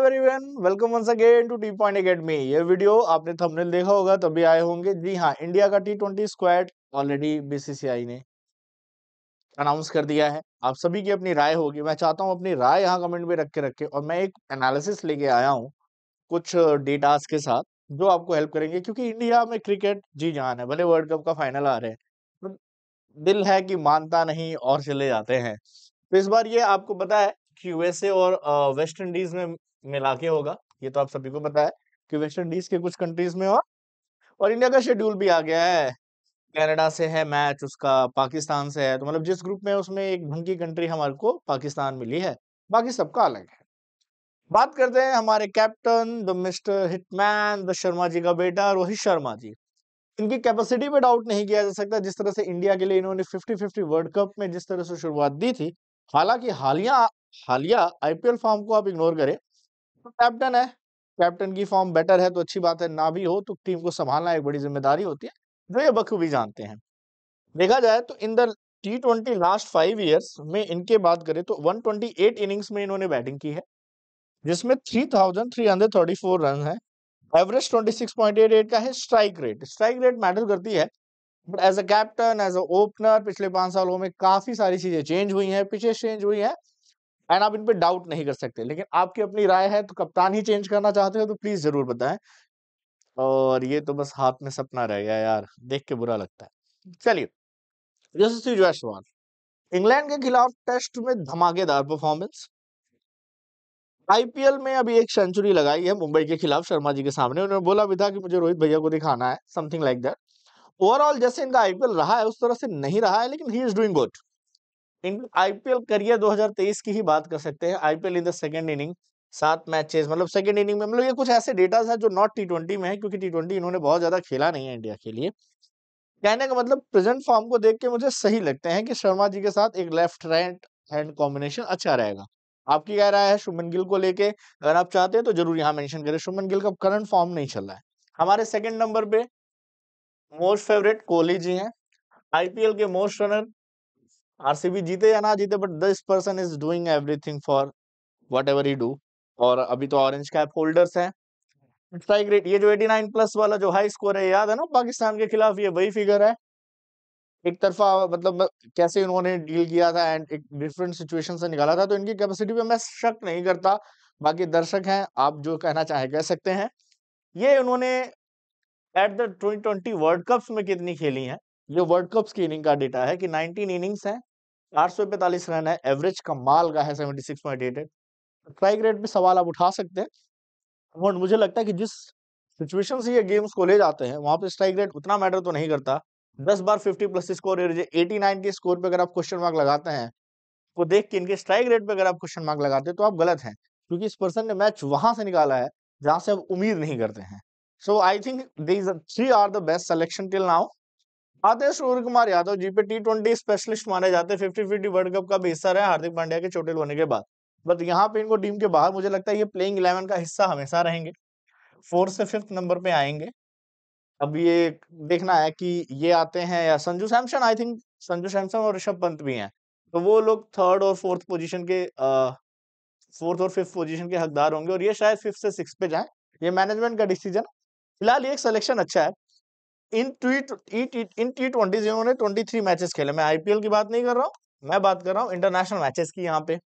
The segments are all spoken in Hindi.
Everyone welcome once again to T point academy ये वीडियो आपने थंबनेल देखा होगा तभी आए होंगे जी हाँ इंडिया का T twenty squad already BCCI ने अनाउंस कर दिया है आप सभी की अपनी राय होगी मैं चाहता हूँ अपनी राय यहाँ कमेंट में रख के रखे और मैं एक एनालिसिस लेके आया हूँ कुछ डेटास के साथ जो आपको हेल्प करेंगे क्योंकि इंडिया में क्रिकेट जी जान है भले वर्ल्ड कप का फाइनल आ रहे हैं तो दिल है कि मानता नहीं और चले जाते हैं तो इस बार ये आपको पता है कि यूएसए और वेस्ट इंडीज में मिला के होगा ये तो आप सभी को पता है कि वेस्ट इंडीज के कुछ कंट्रीज में और और इंडिया का शेड्यूल भी आ गया है कनाडा से है मैच उसका पाकिस्तान से है तो मतलब जिस ग्रुप में उसमें एक ढंग की कंट्री हमारे को पाकिस्तान मिली है बाकी सबका अलग है बात करते हैं हमारे captain the mister hitman the Sharma ji का बेटा रोहित शर्मा जी इनकी कैपेसिटी पे डाउट नहीं किया जा सकता जिस तरह से इंडिया के लिए इन्होंने 50-50 वर्ल्ड कप में जिस तरह से शुरुआत दी थी हालांकि हालिया हालिया आईपीएल फॉर्म को आप इग्नोर करें तो कैप्टन है कैप्टन की फॉर्म बेटर है तो अच्छी बात है ना भी हो तो टीम को संभालना एक बड़ी जिम्मेदारी होती है जो ये बखूबी जानते हैं देखा जाए तो in the T twenty last five years में इनके बात करें तो 128 इनिंग्स में इन्होंने बैटिंग की है जिसमें 3,334 रन है एवरेज 26.88 का है strike rate strike rate matter करती है but as a captain as a opener पिछले पांच सालों में काफी सारी चीजें चेंज हुई हैं पिचेस चेंज हुई हैं एंड आप इन पर डाउट नहीं कर सकते लेकिन आपकी अपनी राय है तो कप्तान ही चेंज करना चाहते हो तो प्लीज जरूर बताएं और ये तो बस हाथ में सपना रह गया यार देख के बुरा लगता है चलिए यशस्वी जायसवाल इंग्लैंड के खिलाफ टेस्ट में धमाकेदार परफॉर्मेंस आईपीएल में अभी एक सेंचुरी लगाई है मुंबई के खिलाफ शर्मा जी के सामने उन्होंने बोला भी था कि मुझे रोहित भैया को दिखाना है समथिंग लाइक दैट ओवरऑल जैसे इनका आईपीएल रहा है उस तरह से नहीं रहा है लेकिन he is doing good IPL career 2023 की ही बात कर सकते हैं IPL in the second inning सात मैचेस मतलब सेकंड इनिंग में मतलब ये कुछ ऐसे डेटा है जो नॉट टी ट्वेंटी में है क्योंकि टी ट्वेंटी इन्होंने बहुत ज्यादा खेला नहीं है इंडिया के लिए कहने का मतलब प्रेजेंट फॉर्म को देख के मुझे सही लगते हैं कि शर्मा जी के साथ एक लेफ्ट राइट हैंड कॉम्बिनेशन अच्छा रहेगा आपकी कह रहा है शुभमन गिल को लेके अगर आप चाहते हैं तो जरूर यहाँ मेंशन करें शुभमन गिल का करंट फॉर्म नहीं चल रहा है हमारे सेकंड नंबर पे मोस्ट फेवरेट कोहली जी हैं आईपीएल के मोस्ट रनर आरसीबी जीते या ना जीते but this person is doing everything for whatever you do और अभी तो ऑरेंज कैप होल्डर्स है स्ट्राइक रेट ये जो 89 प्लस वाला जो हाई स्कोर है याद है ना पाकिस्तान के खिलाफ ये वही फिगर है एक तरफा मतलब कैसे इन्होंने डील किया था एंड एक डिफरेंट सिचुएशन से निकाला था तो इनकी कैपेसिटी पे मैं शक नहीं करता बाकी दर्शक हैं आप जो कहना चाहे कह सकते हैं ये उन्होंने at the twenty world cups में कितनी खेली है ये वर्ल्ड कप्स की इनिंग का डेटा है कि नाइनटीन इनिंग्स हैं चार रन है एवरेज कमाल का है seventy six point eight eight strike rate भी सवाल आप उठा सकते हैं मुझे लगता है कि जिस सिचुएशन से ये गेम्स को ले जाते हैं वहाँ पे स्ट्राइक रेट उतना मैटर तो नहीं करता दस बार fifty plus score eighty nine के स्कोर पे अगर आप क्वेश्चन मार्क लगाते हैं को तो देख के इनके स्ट्राइक रेट पे अगर आप क्वेश्चन मार्क लगाते हैं तो आप गलत हैं क्योंकि इस पर्सन ने मैच वहां से निकाला है जहां से आप उम्मीद नहीं करते हैं so I think these three are the best selection till now आते हैं सूर्य कुमार यादव जी पे टी ट्वेंटी स्पेशलिस्ट माने जाते हैं फिफ्टी फिफ्टी वर्ल्ड कप का भी हिस्सा रहे हार्दिक पांड्या के चोटिल होने के बाद बट यहाँ पे इनको टीम के बाहर मुझे लगता है ये प्लेइंग इलेवन का हिस्सा हमेशा रहेंगे फोर्थ से फिफ्थ नंबर पे आएंगे अब ये देखना है कि ये आते हैं या संजू सैमसन आई थिंक संजू सैमसन और ऋषभ पंत भी हैं तो वो लोग थर्ड और फोर्थ पोजीशन के फोर्थ और फिफ्थ पोजीशन के हकदार होंगे और ये शायद फिफ्थ से सिक्स पे जाए ये मैनेजमेंट का डिसीजन फिलहाल ये एक सिलेक्शन अच्छा है in tweet in T twenty जिन्होंने ट्वेंटी थ्री मैचेस खेले मैं आईपीएल की बात नहीं कर रहा हूँ मैं बात कर रहा हूँ इंटरनेशनल मैचेस की यहाँ पे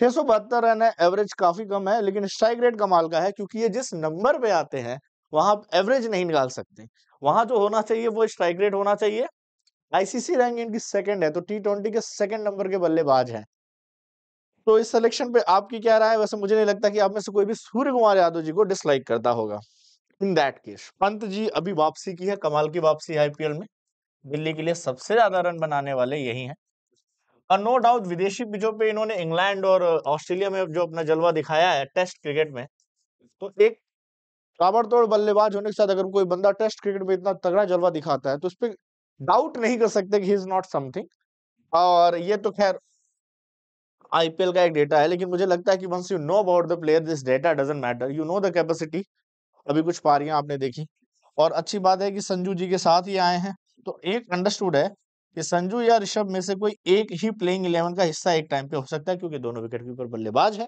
छह सौ बहत्तर रन है एवरेज काफी कम है लेकिन स्ट्राइक रेट कमाल का है क्योंकि ये जिस नंबर पे आते हैं वहां एवरेज नहीं निकाल सकते वहां जो होना चाहिए वो स्ट्राइक रेट होना चाहिए आईसीसी रैंक इनकी सेकंड है तो टी ट्वेंटी के सेकंड नंबर के बल्लेबाज हैं तो इस सिलेक्शन पे आपकी क्या राय है वैसे मुझे नहीं लगता कि आप में से कोई भी सूर्य कुमार यादव जी को डिसलाइक करता होगा in that case Pant ji अभी वापसी की है कमाल की वापसी आईपीएल में दिल्ली के लिए सबसे ज्यादा रन बनाने वाले यही हैं और नो डाउट विदेशी पिचों पे इन्होंने इंग्लैंड और ऑस्ट्रेलिया में जो अपना जलवा दिखाया है टेस्ट क्रिकेट में तो एक ताबड़तोड़ बल्लेबाज होने के साथ अगर कोई बंदा टेस्ट क्रिकेट में इतना तगड़ा जलवा दिखाता है तो उस पर डाउट नहीं कर सकते कि ही इज नॉट समथिंग और ये तो खैर आईपीएल का एक डेटा है लेकिन मुझे लगता है कि once you know about the player this data doesn't matter you know the capacity अभी कुछ पारियां आपने देखी और अच्छी बात है कि संजू जी के साथ ही आए हैं तो एक अंडरस्टूड है कि संजू या ऋषभ में से कोई एक ही प्लेइंग इलेवन का हिस्सा एक टाइम पे हो सकता है क्योंकि दोनों विकेट कीपर बल्लेबाज है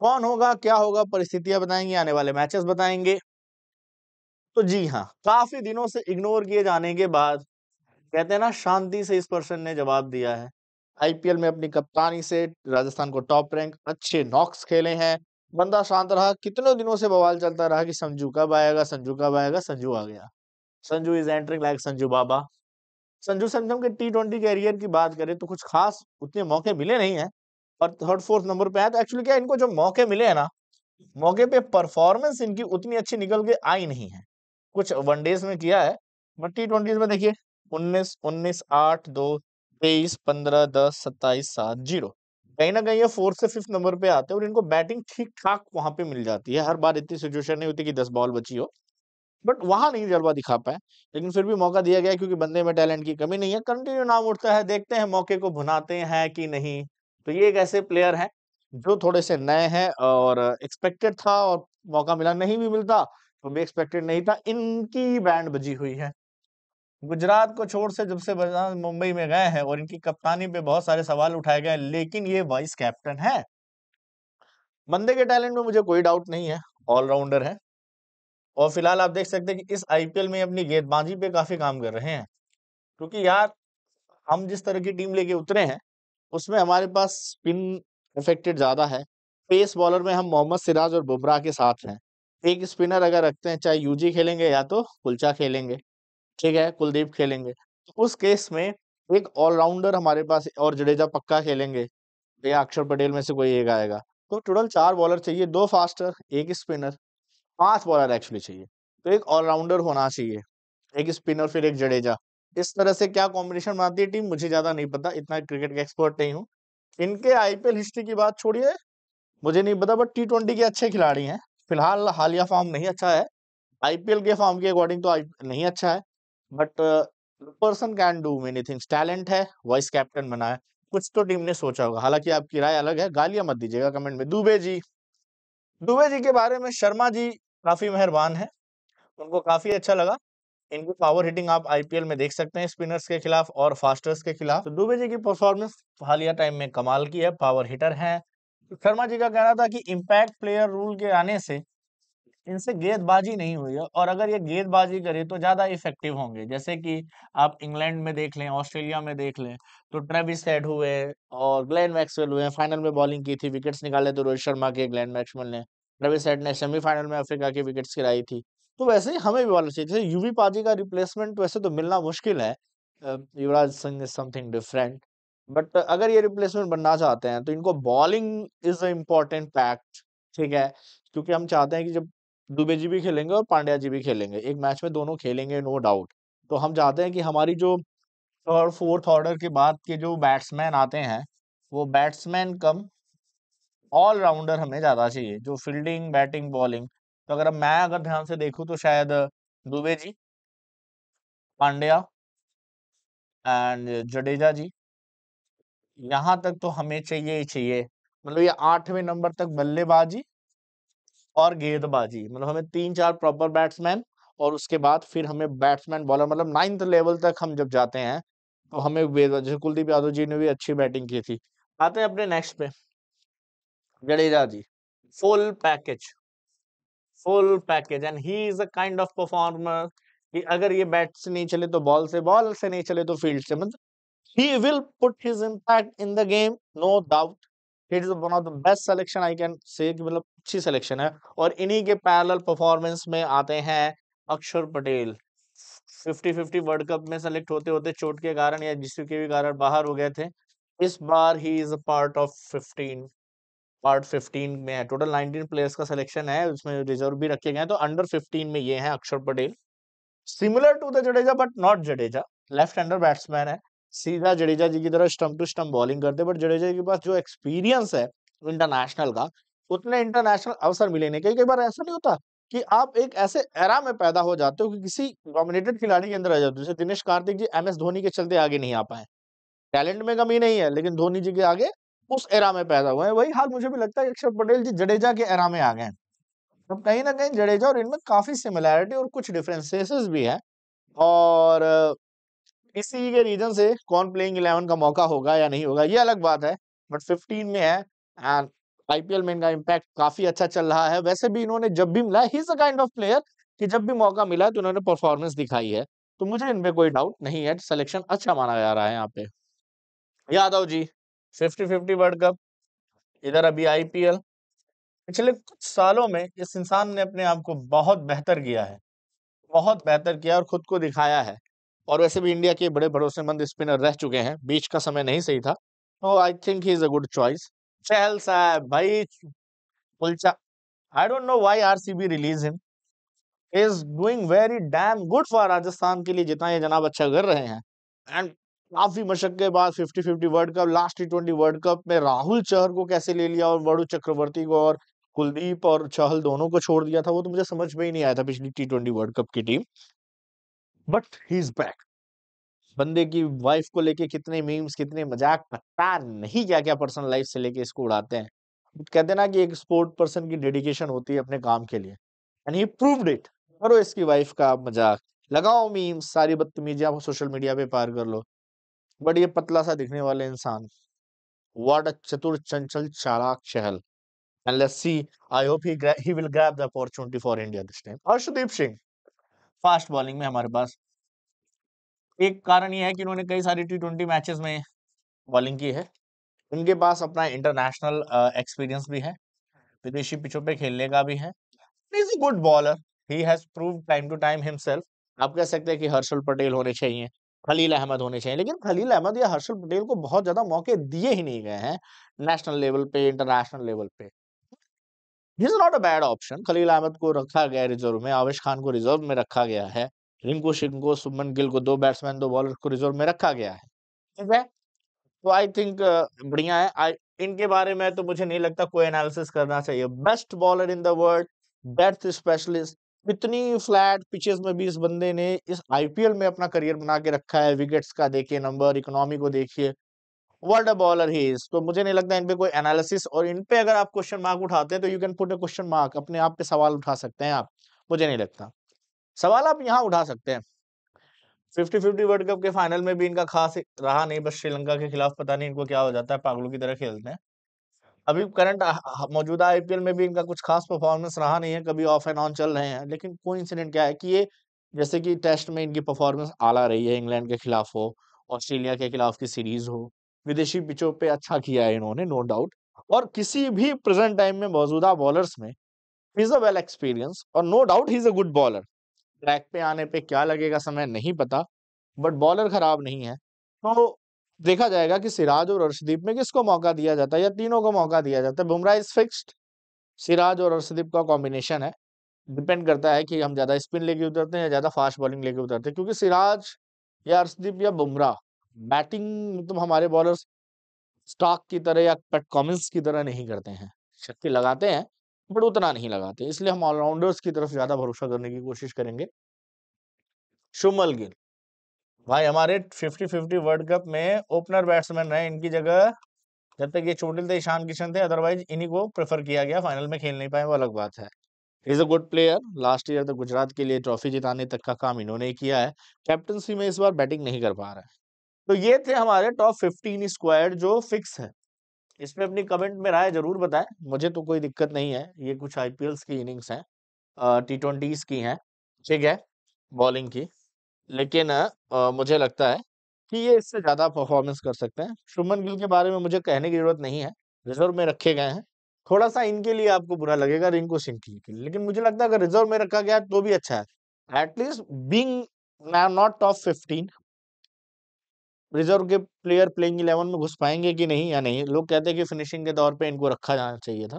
कौन होगा क्या होगा परिस्थितियां बताएंगे आने वाले मैचेस बताएंगे तो जी हाँ काफी दिनों से इग्नोर किए जाने के बाद कहते हैं ना शांति से इस पर्सन ने जवाब दिया है आईपीएल में अपनी कप्तानी से राजस्थान को टॉप रैंक अच्छे नॉक्स खेले हैं बंदा शांत रहा कितने दिनों से बवाल चलता रहा कि संजू कब आएगा संजू कब आएगा संजू आ गया Sanju is entering like Sanju Baba Sanju Samson के टी ट्वेंटी कैरियर की बात करें तो कुछ खास उतने मौके मिले नहीं है और थर्ड फोर्थ नंबर पे आया तो एक्चुअली क्या इनको जो मौके मिले हैं ना मौके पे परफॉर्मेंस इनकी उतनी अच्छी निकल के आई नहीं है कुछ वनडेज में किया है बट टी ट्वेंटी में देखिए उन्नीस उन्नीस आठ दो तेईस पंद्रह दस सत्ताईस सात जीरो कहीं ना कहीं ये फोर्थ से फिफ्थ नंबर पे आते हैं और इनको बैटिंग ठीक ठाक वहां पे मिल जाती है हर बार इतनी सिचुएशन नहीं होती कि दस बॉल बची हो बट वहां नहीं जलवा दिखा पाए लेकिन फिर भी मौका दिया गया क्योंकि बंदे में टैलेंट की कमी नहीं है कंटिन्यू नाम उठता है देखते हैं मौके को भुनाते हैं कि नहीं तो ये एक ऐसे प्लेयर है जो थोड़े से नए हैं और एक्सपेक्टेड था और मौका मिला नहीं भी मिलता तो भी एक्सपेक्टेड नहीं था इनकी बैंड बजी हुई है गुजरात को छोड़ से जब से मुंबई में गए हैं और इनकी कप्तानी पे बहुत सारे सवाल उठाए गए लेकिन ये वाइस कैप्टन है बंदे के टैलेंट में मुझे कोई डाउट नहीं है ऑलराउंडर है और फिलहाल आप देख सकते हैं कि इस आईपीएल में अपनी गेंदबाजी पे काफी काम कर रहे हैं क्योंकि यार हम जिस तरह की टीम लेके उतरे हैं उसमें हमारे पास स्पिन इफेक्टेड ज्यादा है पेस बॉलर में हम मोहम्मद सिराज और बुमराह के साथ हैं एक स्पिनर अगर रखते हैं चाहे यूजी खेलेंगे या तो कुलचा खेलेंगे ठीक है कुलदीप खेलेंगे तो उस केस में एक ऑलराउंडर हमारे पास और जडेजा पक्का खेलेंगे या अक्षर पटेल में से कोई एक आएगा तो टोटल चार बॉलर चाहिए दो फास्टर एक स्पिनर पांच बॉलर एक्चुअली चाहिए तो एक ऑलराउंडर होना चाहिए एक स्पिनर फिर एक जडेजा इस तरह से क्या कॉम्बिनेशन बनाती है टीम मुझे ज्यादा नहीं पता इतना क्रिकेट का एक्सपर्ट नहीं हूँ इनके आईपीएल हिस्ट्री की बात छोड़िए मुझे नहीं पता बट टी ट्वेंटी के अच्छे खिलाड़ी हैं फिलहाल हालिया फॉर्म नहीं अच्छा है आईपीएल के फॉर्म के अकॉर्डिंग तो नहीं अच्छा है but person can do many things talent है वाइस कैप्टन बना है कुछ तो टीम ने सोचा होगा हालांकि आपकी राय अलग है गालियां मत दीजिएगा कमेंट में दुबे जी दुबे जी के बारे में शर्मा जी काफी मेहरबान है उनको काफी अच्छा लगा इनकी पावर हिटिंग आप आईपीएल में देख सकते हैं स्पिनर्स के खिलाफ और फास्टर्स के खिलाफ तो दुबे जी की परफॉर्मेंस हालिया टाइम में कमाल की है पावर हिटर है शर्मा जी का कहना था कि इम्पैक्ट प्लेयर रूल के आने से इनसे गेंदबाजी नहीं हुई है और अगर ये गेंदबाजी करे तो ज़्यादा इफेक्टिव होंगे जैसे कि आप इंग्लैंड में देख लें ऑस्ट्रेलिया में देख लें तो ट्रेविस हेड हुए और ग्लैन मैक्सवेल हुए फाइनल में बॉलिंग की थी विकेट्स निकाले तो रोहित शर्मा के ग्लैन मैक्सवेल ने ट्रेविस हेड ने सेमीफाइनल में अफ्रीका की विकेट्स गिराई थी तो वैसे ही हमें भी बॉलर चाहिए जैसे यूवी पाजी का रिप्लेसमेंट वैसे तो मिलना मुश्किल है Yuvraj Singh is something different but अगर ये रिप्लेसमेंट बनना चाहते हैं तो इनको bowling is a important fact ठीक है क्योंकि हम चाहते हैं कि जब दुबे जी भी खेलेंगे और पांड्या जी भी खेलेंगे एक मैच में दोनों खेलेंगे नो डाउट तो हम चाहते हैं कि हमारी जो थर्ड फोर्थ ऑर्डर के बाद के जो बैट्समैन आते हैं वो बैट्समैन कम ऑलराउंडर हमें ज़्यादा चाहिए जो फील्डिंग बैटिंग बॉलिंग तो अगर मैं अगर ध्यान से देखूँ तो शायद दुबे जी पांड्या एंड जडेजा जी यहाँ तक तो हमें चाहिए ही चाहिए मतलब ये आठवें नंबर तक बल्लेबाजी और गेंदबाजी मतलब हमें तीन चार प्रॉपर बैट्समैन और उसके बाद फिर हमें बैट्समैन बॉलर मतलब नाइन्थ लेवल तक हम जब जाते हैं तो हमें जैसे कुलदीप यादव जी ने भी अच्छी बैटिंग की थी आते हैं अपने नेक्स्ट पे Jadeja ji full package full package and he is a kind of performer कि अगर ये बैट तो से नहीं चले तो बॉल से बॉल से नहीं चले तो फील्ड से मतलब he will put his impact in the game no doubt it is one of the best selection I can say मतलब अच्छी सिलेक्शन है और इन्हीं के पैरल परफॉर्मेंस में आते हैं Akshar Patel fifty fifty world cup में सेलेक्ट होते होते चोट के कारण या जिसके भी कारण बाहर हो गए थे इस बार he is a part of 15 part 15 में है टोटल 19 प्लेयर्स का सिलेक्शन है उसमें रिजर्व भी रखे गए तो अंडर फिफ्टीन में ये हैं Akshar Patel similar to the Jadeja but not Jadeja left hander batsman है सीधा जडेजा जी की तरह स्टम्प टू स्टम्प बॉलिंग करते बट जडेजा के पास जो एक्सपीरियंस है इंटरनेशनल का उतने इंटरनेशनल अवसर मिले नहीं कई कई बार ऐसा नहीं होता कि आप एक ऐसे एरा में पैदा हो जाते हो कि किसी डोमिनेटेड खिलाड़ी के अंदर आ जाते हो जैसे दिनेश कार्तिक जी एम एस धोनी के चलते आगे नहीं आ पाए टैलेंट में कमी नहीं है लेकिन धोनी जी के आगे उस एरा में पैदा हुए हैं वही हाल मुझे भी लगता है अक्षर पटेल जी जडेजा के एरा में आ गए हैं तो कहीं ना कहीं जडेजा और इनमें काफी सिमिलैरिटी और कुछ डिफरेंसेस भी है और इसी के रीजन से कौन प्लेइंग इलेवन का मौका होगा या नहीं होगा ये अलग बात है बट फिफ्टीन में है एंड आईपीएल में इनका इम्पैक्ट काफी अच्छा चल रहा है वैसे भी इन्होंने जब भी मिला ही काइंड ऑफ प्लेयर कि जब भी मौका मिला है तो इन्होंने परफॉर्मेंस दिखाई है तो मुझे इनमें कोई डाउट नहीं है सिलेक्शन अच्छा माना जा रहा है यहाँ पे Yadav ji fifty fifty world cup इधर अभी आईपीएल पिछले कुछ सालों में इस इंसान ने अपने आप को बहुत बेहतर किया है बहुत बेहतर किया और खुद को दिखाया है और वैसे भी इंडिया के बड़े भरोसेमंद स्पिनर रह चुके हैं बीच का समय नहीं सही था तो I think he is a good choice Chahal साहब भाई पुलचा I don't know why RCB release him is doing very damn good for Rajasthan के लिए जितना ये जनाब अच्छा कर रहे हैं एंड काफी मशक के बाद 50-50 world cup last T twenty world cup में राहुल चहर को कैसे ले लिया और वरुण चक्रवर्ती को और कुलदीप और चहल दोनों को छोड़ दिया था वो तो मुझे समझ में ही नहीं आया था पिछली टी ट्वेंटी वर्ल्ड कप की team but he is back बंदे की वाइफ को लेके कितने मीम्स कितने मजाक पता नहीं क्या क्या पर्सनल लाइफ से लेके इसको उड़ाते हैं कहते ना कि एक स्पोर्ट पर्सन की डेडिकेशन होती है अपने काम के लिए एंड ही प्रूव्ड इट करो इसकी वाइफ का मजाक लगाओ मीम्स सारी बदतमीजी आप सोशल मीडिया पे पार कर लो बट ये पतला सा दिखने वाला इंसान वॉट अ चतुर चंचल चालाक चहल and let's see. I hope he he will grab the opportunity for India this time. Arshdeep Singh, fast bowling में हमारे पास एक कारण ये है कि इन्होंने कई सारी टी ट्वेंटी मैचेस में बॉलिंग की है इनके पास अपना इंटरनेशनल एक्सपीरियंस भी है विदेशी पिछों पे खेलने का भी है good bowler he has prove time to time himself आप कह सकते हैं कि हर्षल पटेल होने चाहिए खलील अहमद होने चाहिए लेकिन खलील अहमद या हर्षल पटेल को बहुत ज्यादा मौके दिए ही नहीं गए हैं नेशनल लेवल पे इंटरनेशनल लेवल पे is not a bad option Khalil Ahmed को रखा गया रिजर्व में आवेश खान को रिजर्व में रखा गया है रिंकू को सुमन गिल को दो बैट्समैन दो बॉलर को रिजर्व में रखा गया है ठीक है तो आई थिंक बढ़िया है आई इनके बारे में तो मुझे नहीं लगता कोई एनालिसिस करना चाहिए best bowler in the world death specialist कितनी फ्लैट पिचेस में भी इस बंदे ने इस आईपीएल में अपना करियर बना के रखा है विकेट्स का देखिए नंबर इकोनॉमी को देखिए वर्ल्ड बॉलर ही तो मुझे नहीं लगता इन पे कोई एनालिसिस और इन पे अगर आप क्वेश्चन मार्क उठाते हैं तो you can put a question mark अपने आप पे सवाल उठा सकते हैं आप मुझे नहीं लगता सवाल आप यहाँ उठा सकते हैं फिफ्टी फिफ्टी वर्ल्ड कप के फाइनल में भी इनका खास रहा नहीं बस श्रीलंका के खिलाफ पता नहीं इनको क्या हो जाता है पागलों की तरह खेलते हैं अभी करंट मौजूदा आईपीएल में भी इनका कुछ खास परफॉर्मेंस रहा नहीं है कभी ऑफ एंड ऑन चल रहे हैं लेकिन कोई इंसिडेंट क्या है कि ये जैसे कि टेस्ट में इनकी परफॉर्मेंस आला रही है इंग्लैंड के खिलाफ हो ऑस्ट्रेलिया के खिलाफ की सीरीज हो विदेशी पिचों पे अच्छा किया है इन्होंने नो डाउट और किसी भी प्रेजेंट टाइम में मौजूदा बॉलर्स में इज अ वेल एक्सपीरियंस और no doubt he is a good bowler track पे आने पे क्या लगेगा समय नहीं पता बट बॉलर खराब नहीं है तो देखा जाएगा कि सिराज और अर्शदीप में किसको मौका दिया जाता है या तीनों को मौका दिया जाता है बुमराह इज फिक्स्ड सिराज और अर्शदीप का कॉम्बिनेशन है डिपेंड करता है कि हम ज़्यादा स्पिन लेके उतरते हैं या ज़्यादा फास्ट बॉलिंग लेके उतरते हैं क्योंकि सिराज या अर्शदीप या बुमराह बैटिंग मतलब तुम हमारे बॉलर स्टॉक की तरह या कॉमिंस की तरह नहीं करते हैं शक्ति लगाते हैं बट उतना नहीं लगाते इसलिए हम ऑलराउंडर्स की तरफ ज्यादा भरोसा करने की कोशिश करेंगे शुमल गिल भाई हमारे 50-50 वर्ल्ड कप में ओपनर बैट्समैन रहे इनकी जगह जब तक ये चोटिल थे ईशान किशन थे अदरवाइज इन्हीं को प्रेफर किया गया फाइनल में खेल नहीं पाए वो अलग बात है is a good player last year तो गुजरात के लिए ट्रॉफी जिताने तक का काम इन्होंने ही किया है कैप्टनसी में इस बार बैटिंग नहीं कर पा रहा है तो ये थे हमारे टॉप फिफ्टीन स्क्वायर जो फिक्स है इसमें अपनी कमेंट में राय जरूर बताएं मुझे तो कोई दिक्कत नहीं है ये कुछ आई की इनिंग्स हैं टी ट्वेंटीज की हैं ठीक है बॉलिंग की लेकिन आ, मुझे लगता है कि ये इससे ज़्यादा परफॉर्मेंस कर सकते हैं शुभमन गिल के बारे में मुझे कहने की ज़रूरत नहीं है रिजर्व में रखे गए हैं थोड़ा सा इनके लिए आपको बुरा लगेगा रिंकू सिंह के लिए लेकिन मुझे लगता है अगर रिजर्व में रखा गया तो भी अच्छा है at least being not top fifteen reserve के प्लेयर प्लेइंग इलेवन में घुस पाएंगे कि नहीं या नहीं लोग कहते हैं कि फिनिशिंग के तौर पे इनको रखा जाना चाहिए था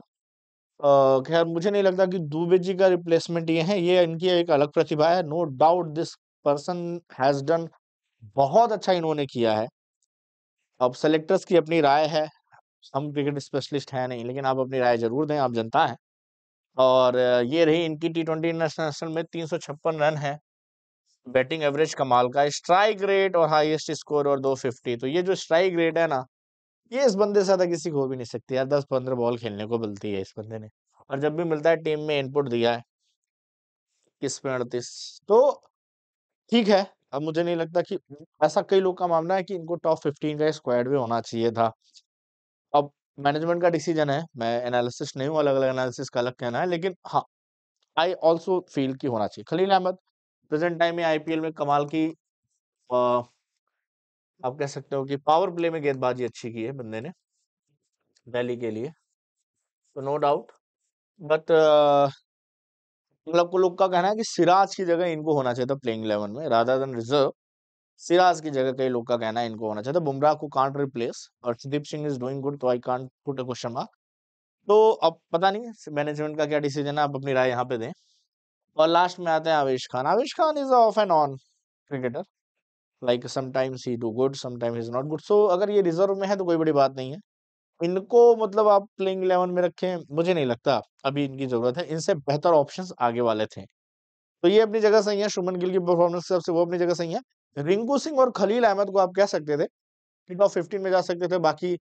खैर मुझे नहीं लगता कि दुबे जी का रिप्लेसमेंट ये है ये इनकी एक अलग प्रतिभा है no doubt this person has done बहुत अच्छा इन्होंने किया है अब सेलेक्टर्स की अपनी राय है हम क्रिकेट स्पेशलिस्ट हैं नहीं लेकिन आप अपनी राय जरूर दें आप जनता हैं और ये रही इनकी टी ट्वेंटी इंटरनेशनल में तीन रन है बैटिंग एवरेज कमाल का स्ट्राइक रेट और हाईएस्ट स्कोर और 250 तो ये जो स्ट्राइक रेट है ना ये इस बंदे से ज्यादा किसी को भी नहीं सकती यार दस पंद्रह बॉल खेलने को मिलती है इस बंदे ने और जब भी मिलता है टीम में इनपुट दिया है किस पे अड़तीस तो ठीक है अब मुझे नहीं लगता कि ऐसा कई लोग का मामला है कि इनको टॉप फिफ्टीन का स्क्वाड भी होना चाहिए था अब मैनेजमेंट का डिसीजन है मैं एनालिसिस नहीं हूँ अलग अलग एनालिसिस का अलग कहना है लेकिन हाँ आई ऑल्सो फील की होना चाहिए खलील अहमद प्रेजेंट टाइम में आईपीएल में कमाल की आ, आप कह सकते हो कि पावर प्ले में गेंदबाजी अच्छी की है बंदे ने दिल्ली के लिए तो नो डाउट बट मतलब को लोग का कहना है कि सिराज की जगह इनको होना चाहिए था प्लेइंग इलेवन में राधा दन रिजर्व सिराज की जगह कई लोग का कहना है इनको होना चाहिए था बुमराह को कांट रिप्लेस और Sudeep Singh is doing good तो I can't put a question mark तो अब पता नहीं मैनेजमेंट का क्या डिसीजन है आप अपनी राय यहाँ पे दें और लास्ट में आते हैं Avesh Khan Avesh Khan is off and on cricketer like sometimes he do good sometimes is not good so अगर ये रिजर्व में है तो कोई बड़ी बात नहीं है इनको मतलब आप प्लेइंग इलेवन में रखें मुझे नहीं लगता अभी इनकी जरूरत है इनसे बेहतर ऑप्शंस आगे वाले थे तो ये अपनी जगह सही है शुमन गिल की परफॉर्मेंस के सबसे वो अपनी जगह सही है रिंकू सिंह और खलील अहमद को आप कह सकते थे टॉप फिफ्टीन में जा सकते थे बाकी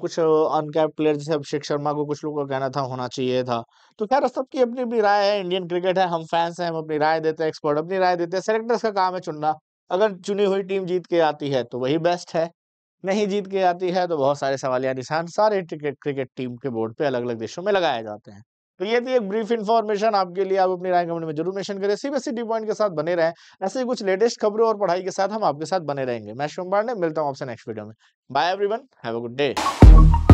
कुछ अनकैप प्लेयर जैसे अभिषेक शर्मा को कुछ लोगों का कहना था होना चाहिए था तो खैर सबकी अपनी भी राय है इंडियन क्रिकेट है हम फैंस हैं हम अपनी राय देते हैं एक्सपर्ट अपनी राय देते हैं सेलेक्टर्स का काम है चुनना अगर चुनी हुई टीम जीत के आती है तो वही बेस्ट है नहीं जीत के आती है तो बहुत सारे सवालिया निशान सारे क्रिकेट क्रिकेट टीम के बोर्ड पे अलग अलग देशों में लगाए जाते हैं तो ये थी एक ब्रीफ इन्फॉर्मेशन आपके लिए आप अपनी राय कमेंट में जरूर मेंशन करें सीबीएसई डी पॉइंट के साथ बने रहें ऐसे ही कुछ लेटेस्ट खबरों और पढ़ाई के साथ हम आपके साथ बने रहेंगे मैं शोमवार ने मिलता हूँ आपसे नेक्स्ट वीडियो में bye everyone have a good day